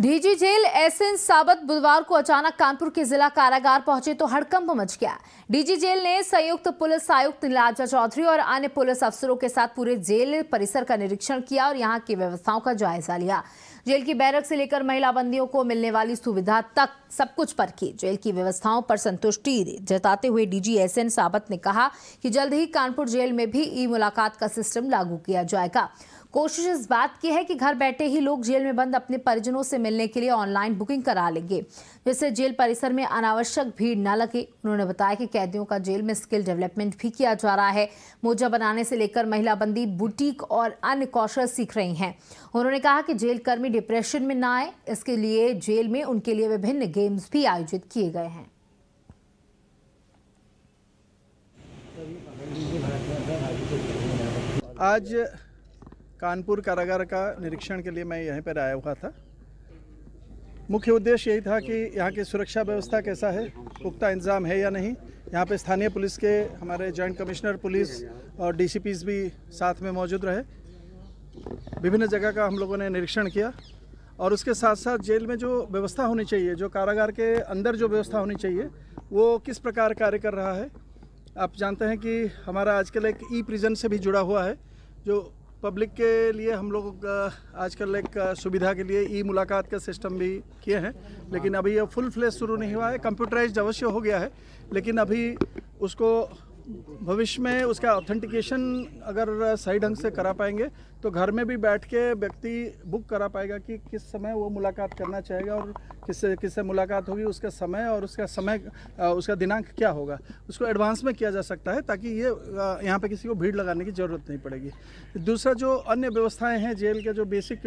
DG jail S N साबत बुधवार को अचानक कानपुर के जिला कारागार पहुंचे तो हड़कंप मच गया डीजी जेल ने संयुक्त पुलिस आयुक्त नीलाजा चौधरी और अन्य पुलिस अफसरों के साथ पूरे जेल परिसर का निरीक्षण किया और यहां की व्यवस्थाओं का जायजा लिया जेल की बैरक से लेकर महिला बंदियों को मिलने वाली सुविधा तक सब कुछ पर की जेल की व्यवस्थाओं पर संतुष्टि जताते हुए डीजी एस एन साबत ने कहा कि जल्द ही कानपुर जेल में भी ई मुलाकात का सिस्टम लागू किया जाएगा कोशिश इस बात की है कि घर बैठे ही लोग जेल में बंद अपने परिजनों से मिलने के लिए ऑनलाइन बुकिंग करा लेंगे जिससे जेल परिसर में अनावश्यक भीड़ न लगे उन्होंने बताया कि कैदियों का जेल में स्किल डेवलपमेंट भी किया जा रहा है मोजा बनाने से लेकर महिला बंदी बुटीक और अन्य कौशल सीख रही हैं उन्होंने कहा कि जेल कर्मी डिप्रेशन में न आए इसके लिए जेल में उनके लिए विभिन्न गेम्स भी आयोजित किए गए हैं आज कानपुर कारागार का निरीक्षण के लिए मैं यहीं पर आया हुआ था मुख्य उद्देश्य यही था कि यहाँ की सुरक्षा व्यवस्था कैसा है पुख्ता इंतजाम है या नहीं यहाँ पे स्थानीय पुलिस के हमारे जॉइंट कमिश्नर पुलिस और डी भी साथ में मौजूद रहे विभिन्न जगह का हम लोगों ने निरीक्षण किया और उसके साथ साथ जेल में जो व्यवस्था होनी चाहिए जो कारागार के अंदर जो व्यवस्था होनी चाहिए वो किस प्रकार कार्य कर रहा है आप जानते हैं कि हमारा आजकल एक ई प्रिजन से भी जुड़ा हुआ है जो पब्लिक के लिए हम लोग आजकल एक सुविधा के लिए ई मुलाकात का सिस्टम भी किए हैं लेकिन अभी यह फुल फ्लेज शुरू नहीं हुआ है कंप्यूटराइज अवश्य हो गया है लेकिन अभी उसको भविष्य में उसका ऑथेंटिकेशन अगर सही ढंग से करा पाएंगे तो घर में भी बैठ के व्यक्ति बुक करा पाएगा कि किस समय वो मुलाकात करना चाहेगा और किससे किससे मुलाकात होगी उसका समय और उसका समय उसका दिनांक क्या होगा उसको एडवांस में किया जा सकता है ताकि ये यहाँ पे किसी को भीड़ लगाने की ज़रूरत नहीं पड़ेगी दूसरा जो अन्य व्यवस्थाएँ हैं जेल के जो बेसिक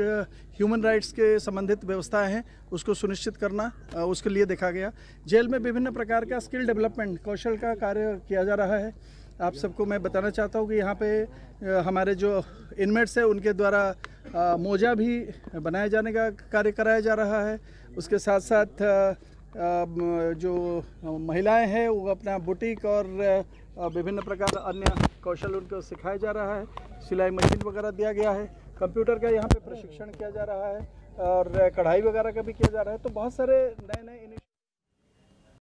ह्यूमन राइट्स के संबंधित व्यवस्थाएँ हैं उसको सुनिश्चित करना उसके लिए देखा गया जेल में विभिन्न प्रकार का स्किल डेवलपमेंट कौशल का कार्य किया जा रहा है है आप सबको मैं बताना चाहता हूँ कि यहाँ पे हमारे जो इनमेट्स हैं उनके द्वारा मोजा भी बनाए जाने का कार्य कराया जा रहा है उसके साथ साथ जो महिलाएं हैं वो अपना बुटीक और विभिन्न प्रकार अन्य कौशल उनको सिखाया जा रहा है सिलाई मशीन वगैरह दिया गया है कंप्यूटर का यहाँ पे प्रशिक्षण किया जा रहा है और कढ़ाई वगैरह का भी किया जा रहा है तो बहुत सारे नए नए